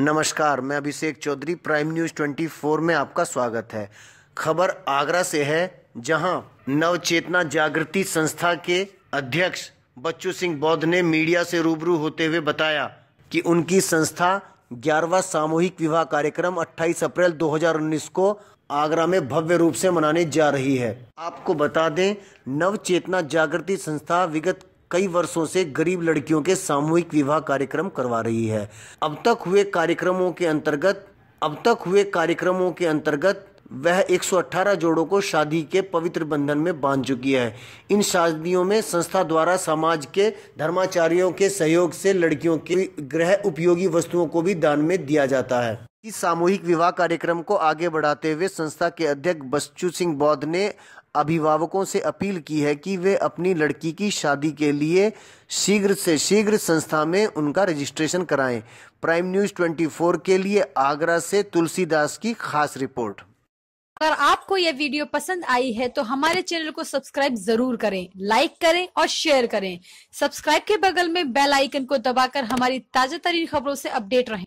नमस्कार मैं अभिषेक Chaudhary prime news 24 में आपका स्वागत है खबर आगरा से है जहां नवचेतना जागृति संस्था के अध्यक्ष बच्चू सिंह बौद्ध ने मीडिया से रूबरू होते हुए बताया कि उनकी संस्था ग्यारहवा सामूहिक विवाह कार्यक्रम 28 अप्रैल 2019 को आगरा में भव्य रूप से मनाने जा रही है आपको बता दें नव चेतना जागृति संस्था विगत कई वर्षों से गरीब लड़कियों के सामूहिक विवाह कार्यक्रम करवा रही है अब तक हुए कार्यक्रमों के अंतर्गत अब तक हुए कार्यक्रमों के अंतर्गत वह 118 जोड़ों को शादी के पवित्र बंधन में बांध चुकी है इन शादियों में संस्था द्वारा समाज के धर्माचार्यों के सहयोग से लड़कियों के ग्रह उपयोगी वस्तुओं को भी दान में दिया जाता है इस सामूहिक विवाह कार्यक्रम को आगे बढ़ाते हुए संस्था के अध्यक्ष बच्चू सिंह बौद्ध ने अभिभावकों से अपील की है कि वे अपनी लड़की की शादी के लिए शीघ्र से शीघ्र संस्था में उनका रजिस्ट्रेशन कराएं प्राइम न्यूज 24 के लिए आगरा से तुलसीदास की खास रिपोर्ट अगर आपको यह वीडियो पसंद आई है तो हमारे चैनल को सब्सक्राइब जरूर करें लाइक करें और शेयर करें सब्सक्राइब के बगल में बेल आइकन को दबाकर हमारी ताजा तरीन खबरों से अपडेट रहें